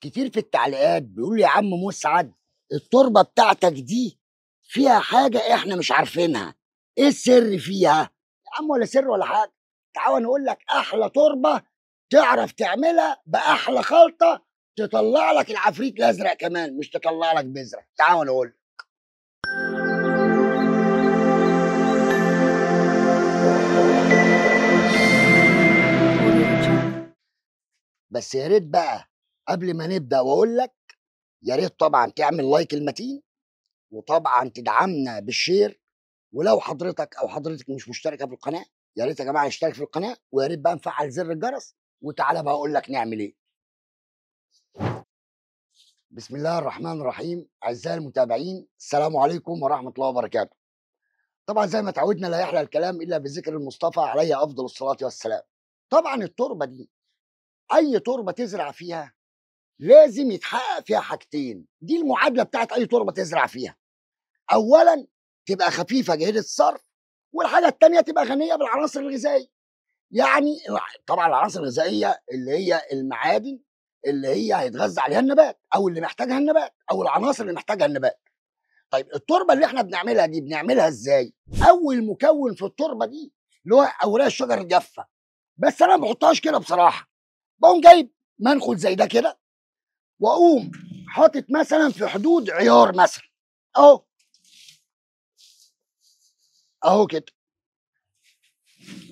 كتير في التعليقات بيقول لي يا عم مسعد التربه بتاعتك دي فيها حاجه احنا مش عارفينها ايه السر فيها يا عم ولا سر ولا حاجه تعالى نقول لك احلى تربه تعرف تعملها باحلى خلطه تطلع لك العفريت الازرق كمان مش تطلع لك بذره تعالى نقول بس يا ريت بقى قبل ما نبدا واقول لك يا ريت طبعا تعمل لايك المتين وطبعا تدعمنا بالشير ولو حضرتك او حضرتك مش مشتركه في القناه يا ريت يا جماعه نشترك في القناه ويا ريت بقى نفعل زر الجرس وتعالى بقى اقول لك نعمل ايه بسم الله الرحمن الرحيم اعزائي المتابعين السلام عليكم ورحمه الله وبركاته طبعا زي ما تعودنا لا يحلى الكلام الا بذكر المصطفى عليه افضل الصلاه والسلام طبعا التربه دي اي تربه تزرع فيها لازم يتحقق فيها حاجتين دي المعادله بتاعت اي تربه تزرع فيها اولا تبقى خفيفه جهه الصرف والحاجه الثانيه تبقى غنيه بالعناصر الغذائيه يعني طبعا العناصر الغذائيه اللي هي المعادن اللي هي هيتغذى عليها النبات او اللي محتاجها النبات او العناصر اللي محتاجها النبات طيب التربه اللي احنا بنعملها دي بنعملها ازاي اول مكون في التربه دي اللي هو اوراق الشجر الجافه بس انا ما بحطهاش كده بصراحه بقوم جايب منخل زي ده كده واقوم حاطط مثلا في حدود عيار مثلا اهو اهو كده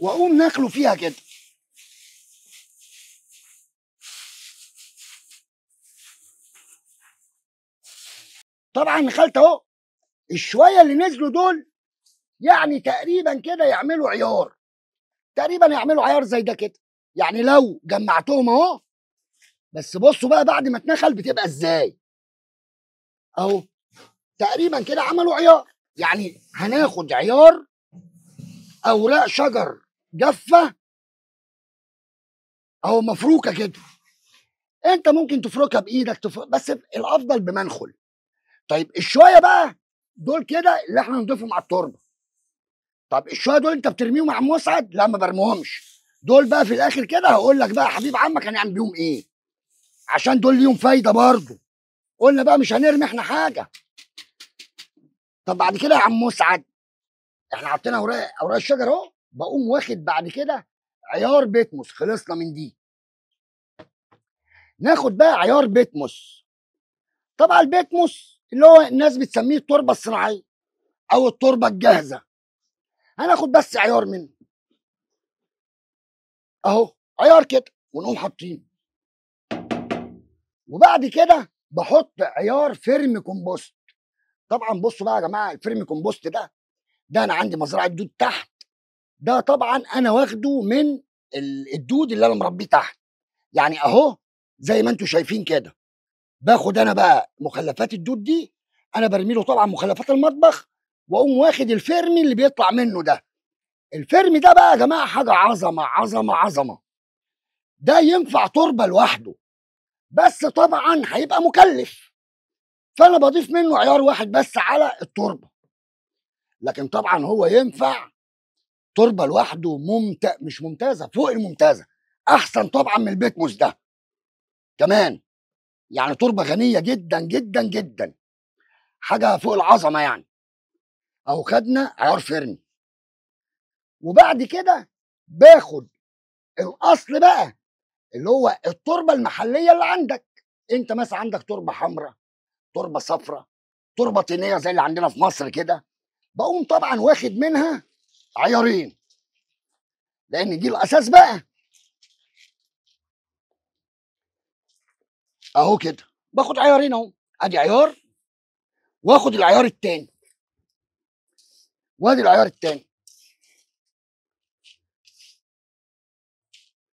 واقوم ناكله فيها كده طبعا نخلت اهو الشويه اللي نزلوا دول يعني تقريبا كده يعملوا عيار تقريبا يعملوا عيار زي ده كده يعني لو جمعتهم اهو بس بصوا بقى بعد ما اتنخل بتبقى ازاي اهو تقريبا كده عملوا عيار يعني هناخد عيار اوراق شجر جافه اهو مفروكه كده انت ممكن تفركها بايدك تفرك بس الافضل بمنخل طيب الشويه بقى دول كده اللي احنا نضيفهم على التربه طب الشويه دول انت بترميهم على مسعد لا ما برميهمش دول بقى في الاخر كده هقول لك بقى حبيب عمك هنعمل يعني بيهم ايه عشان دول ليهم فايده برضه قلنا بقى مش هنرمي احنا حاجه طب بعد كده يا عم مسعد احنا حاطين اوراق اوراق الشجر اهو بقوم واخد بعد كده عيار بيتموس خلصنا من دي ناخد بقى عيار بيتموس طبعا البيتموس اللي هو الناس بتسميه التربه الصناعيه او التربه الجاهزه هناخد بس عيار منه اهو عيار كده ونقوم حاطينه وبعد كده بحط عيار فيرم كومبوست طبعا بصوا بقى يا جماعه الفيرم كومبوست ده ده انا عندي مزرعه دود تحت ده طبعا انا واخده من الدود اللي انا مربيه تحت يعني اهو زي ما انتم شايفين كده باخد انا بقى مخلفات الدود دي انا برمي له طبعا مخلفات المطبخ واقوم واخد الفيرم اللي بيطلع منه ده الفيرم ده بقى يا جماعه حاجه عظمه عظمه عظمه ده ينفع تربه لوحده بس طبعا هيبقى مكلف فانا بضيف منه عيار واحد بس على التربه لكن طبعا هو ينفع تربه لوحده ممت... مش ممتازه فوق الممتازه احسن طبعا من البيتموس ده كمان يعني تربه غنيه جدا جدا جدا حاجه فوق العظمه يعني او خدنا عيار فرن وبعد كده باخد الاصل بقى اللي هو التربه المحليه اللي عندك انت مثلا عندك تربه حمراء تربه صفراء تربه طينيه زي اللي عندنا في مصر كده بقوم طبعا واخد منها عيارين لان دي الاساس بقى اهو كده باخد عيارين اهو ادي عيار واخد العيار التاني وادي العيار التاني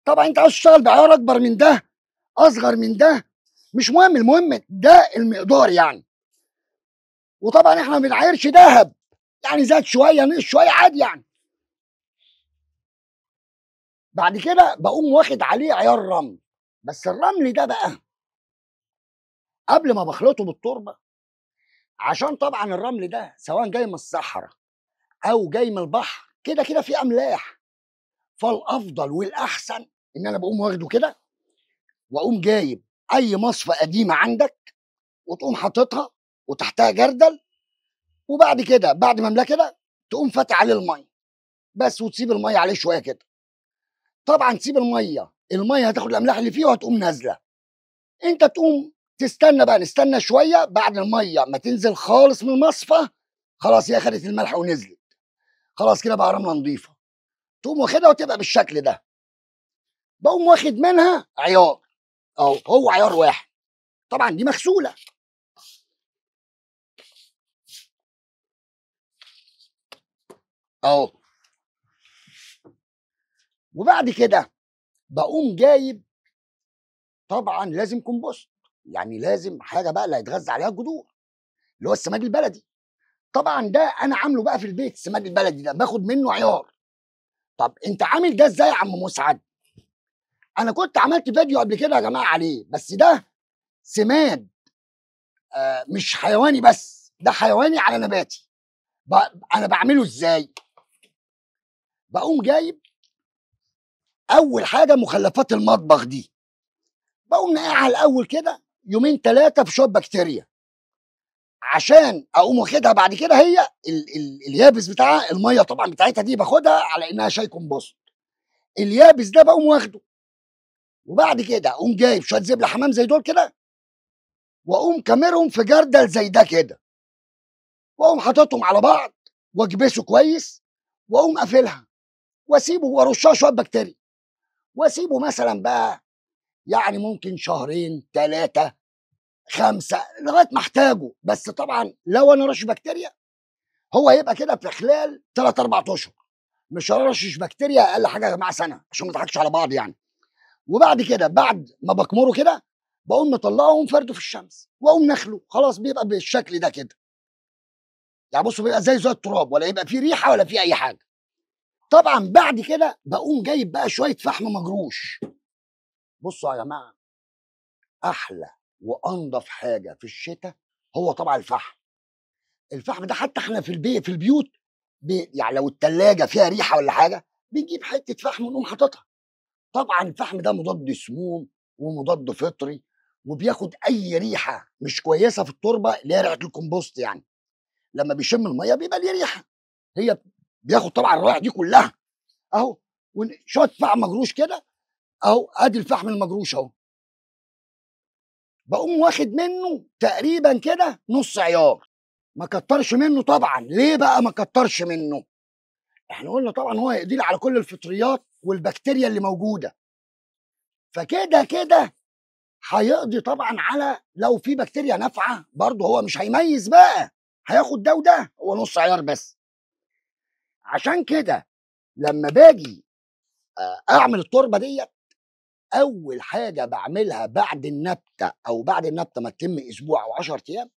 طبعا انت عاوز تشتغل بعيار اكبر من ده اصغر من ده مش مهم المهم ده المقدار يعني وطبعا احنا ما بنعايرش دهب يعني زاد شويه نقص شويه عادي يعني بعد كده بقوم واخد عليه عيار رمل بس الرمل ده بقى قبل ما بخلطه بالتربه عشان طبعا الرمل ده سواء جاي من الصحراء او جاي من البحر كده كده في املاح فالافضل والاحسن ان انا بقوم واخده كده واقوم جايب اي مصفى قديمه عندك وتقوم حاططها وتحتها جردل وبعد كده بعد ما املاه كده تقوم فاتح عليه الميه بس وتسيب الميه عليه شويه كده طبعا تسيب الميه الميه هتاخد الاملاح اللي فيه وهتقوم نازله انت تقوم تستنى بقى نستنى شويه بعد الميه ما تنزل خالص من المصفى خلاص هي اخدت الملح ونزلت خلاص كده بقى رمله نظيفه تقوم واخدها وتبقى بالشكل ده بقوم واخد منها عيار اهو هو عيار واحد طبعا دي مغسوله اهو وبعد كده بقوم جايب طبعا لازم كومبوست يعني لازم حاجه بقى اللي هيتغذى عليها الجذور اللي هو السماد البلدي طبعا ده انا عامله بقى في البيت السماد البلدي ده باخد منه عيار طب انت عامل ده ازاي يا عم مسعد انا كنت عملت فيديو قبل كده يا جماعه عليه بس ده سماد آه، مش حيواني بس ده حيواني على نباتي انا بعمله ازاي بقوم جايب اول حاجه مخلفات المطبخ دي بقوم نقعها الاول كده يومين ثلاثه في شويه بكتيريا عشان اقوم واخدها بعد كده هي ال ال اليابس بتاعها الميه طبعا بتاعتها دي باخدها على انها شاي كومبوست اليابس ده بقوم واخده وبعد كده اقوم جايب شويه زبله حمام زي دول كده واقوم كامرهم في جردل زي ده كده واقوم حاططهم على بعض واكبسه كويس واقوم قافلها واسيبه وارشها شويه بكتيريا واسيبه مثلا بقى يعني ممكن شهرين ثلاثه خمسه لغايه ما احتاجه بس طبعا لو انا رش بكتيريا هو هيبقى كده في خلال ثلاث اربع اشهر مش هرشش بكتيريا اقل حاجه يا جماعه سنه عشان ما على بعض يعني وبعد كده بعد ما بكمره كده بقوم مطلقه واقوم فرده في الشمس واقوم نخله خلاص بيبقى بالشكل ده كده يعني بصوا بيبقى زي زي التراب ولا يبقى فيه ريحه ولا فيه اي حاجه طبعا بعد كده بقوم جايب بقى شويه فحم مجروش بصوا يا جماعه احلى وانضف حاجه في الشتاء هو طبعا الفحم الفحم ده حتى احنا في البيت في البيوت بي يعني لو التلاجة فيها ريحه ولا حاجه بنجيب حته فحم ونقوم حاططها طبعا الفحم ده مضاد سموم ومضاد فطري وبياخد اي ريحه مش كويسه في التربه اللي هي ريحه الكومبوست يعني لما بيشم الميه بيبقى ليه ريحه هي بياخد طبعا الروائح دي كلها اهو شويه فحم مجروش كده اهو ادي الفحم المجروش اهو بقوم واخد منه تقريبا كده نص عيار ما كترش منه طبعا ليه بقى ما كترش منه احنا قلنا طبعا هو هيقضي على كل الفطريات والبكتيريا اللي موجوده فكده كده هيقضي طبعا على لو في بكتيريا نافعه برضه هو مش هيميز بقى هياخد ده وده هو نص عيار بس عشان كده لما باجي آه، اعمل التربه ديت اول حاجه بعملها بعد النبته او بعد النبته ما تتم اسبوع او 10 ايام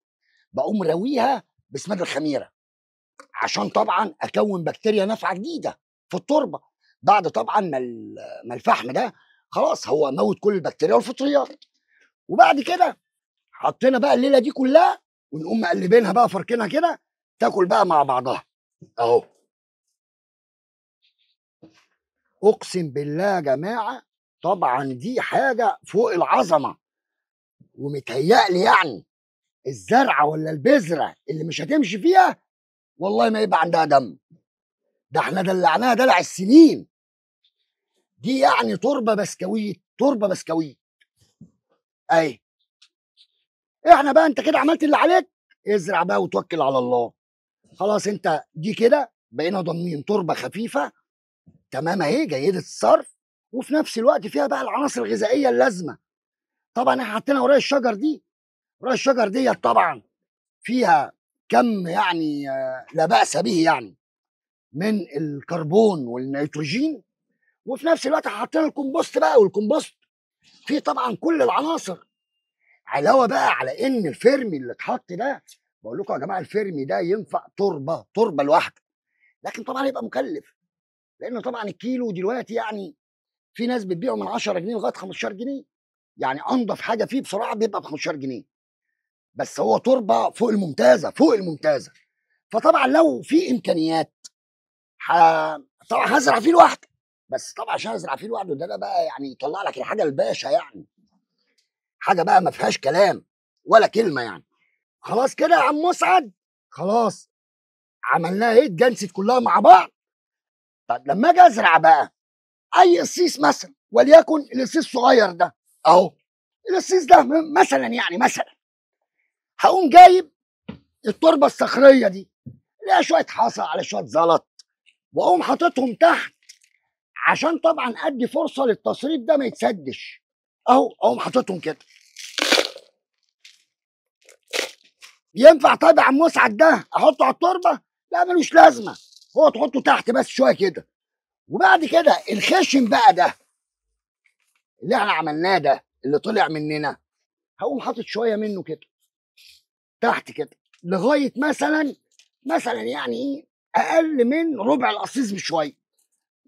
بقوم راويها بسماد الخميره عشان طبعا اكون بكتيريا نافعه جديده في التربه بعد طبعا ما الفحم ده خلاص هو موت كل البكتيريا والفطريات وبعد كده حطينا بقى الليله دي كلها ونقوم مقلبينها بقى فاركينها كده تاكل بقى مع بعضها اهو اقسم بالله يا جماعه طبعا دي حاجه فوق العظمه ومتهيألي يعني الزرعه ولا البذره اللي مش هتمشي فيها والله ما يبقى عندها دم ده احنا دلعناها دلع السنين دي يعني تربه بسكويت تربه بسكويت اي احنا بقى انت كده عملت اللي عليك ازرع بقى وتوكل على الله خلاص انت دي كده بقينا ضامنين تربه خفيفه تمام اهي جيده الصرف وفي نفس الوقت فيها بقى العناصر الغذائيه اللازمه طبعا احنا حطينا وراء الشجر دي وراء الشجر ديت طبعا فيها كم يعني آه، لا باس به يعني من الكربون والنيتروجين وفي نفس الوقت حطينا الكومبوست بقى والكومبوست فيه طبعا كل العناصر علاوه بقى على ان الفيرمي اللي اتحط ده بقول لكم يا جماعه الفيرمي ده ينفع تربه تربه لوحده لكن طبعا يبقى مكلف لان طبعا الكيلو دلوقتي يعني في ناس بتبيعه من 10 جنيه لغايه 15 جنيه يعني انضف حاجه فيه بصراحه بيبقى ب 15 جنيه بس هو تربه فوق الممتازه فوق الممتازه فطبعا لو في امكانيات طبعا هزرع فيه لوحده بس طبعا عشان ازرع فيه لوحده ده, ده بقى يعني يطلع لك الحاجه الباشا يعني حاجه بقى ما فيهاش كلام ولا كلمه يعني خلاص كده يا عم مسعد خلاص عملناها ايه اتجنست كلها مع بعض طب لما اجي ازرع بقى اي قصيص مثلا وليكن القصيص الصغير ده اهو القصيص ده مثلا يعني مثلا هقوم جايب التربه الصخريه دي ليها شويه حصى على شويه زلط واقوم حاططهم تحت عشان طبعا ادي فرصه للتصريف ده ما يتسدش اهو اقوم حاططهم كده ينفع طيب يا عم مسعد ده احطه على التربه لا ملوش لازمه هو تحطه تحت بس شويه كده وبعد كده الخشن بقى ده اللي احنا عملناه ده اللي طلع مننا هقوم حاطط شويه منه كده تحت كده لغايه مثلا مثلا يعني ايه اقل من ربع القصيص بشويه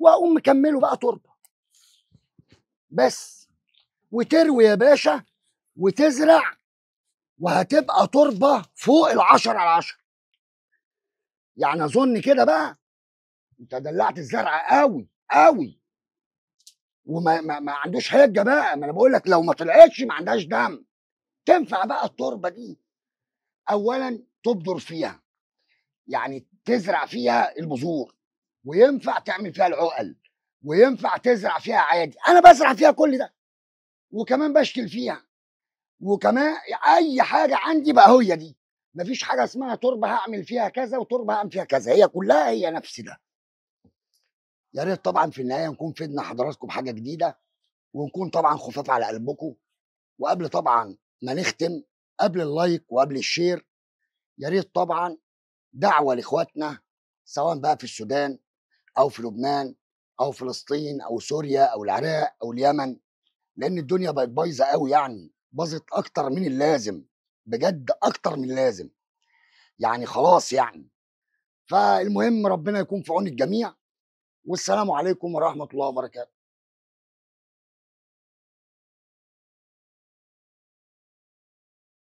واقوم مكمله بقى تربه بس وتروي يا باشا وتزرع وهتبقى تربه فوق العشر على عشر يعني اظن كده بقى انت دلعت الزرع قوي قوي وما ما, ما عندوش حجه بقى ما انا بقول لك لو ما طلعتش ما عندهاش دم تنفع بقى التربه دي اولا تبذر فيها يعني تزرع فيها البذور وينفع تعمل فيها العقل وينفع تزرع فيها عادي انا بزرع فيها كل ده وكمان بشكل فيها وكمان اي حاجه عندي بقى هي دي مفيش حاجه اسمها تربه هعمل فيها كذا وتربه هعمل فيها كذا هي كلها هي نفس ده يا ريت طبعا في النهايه نكون فدنا حضراتكم بحاجه جديده ونكون طبعا خفاف على قلبكم وقبل طبعا ما نختم قبل اللايك وقبل الشير يا ريت طبعا دعوه لاخواتنا سواء بقى في السودان او في لبنان او فلسطين او سوريا او العراق او اليمن لان الدنيا بقت بايظه قوي يعني باظت اكتر من اللازم بجد اكتر من اللازم يعني خلاص يعني فالمهم ربنا يكون في عون الجميع والسلام عليكم ورحمه الله وبركاته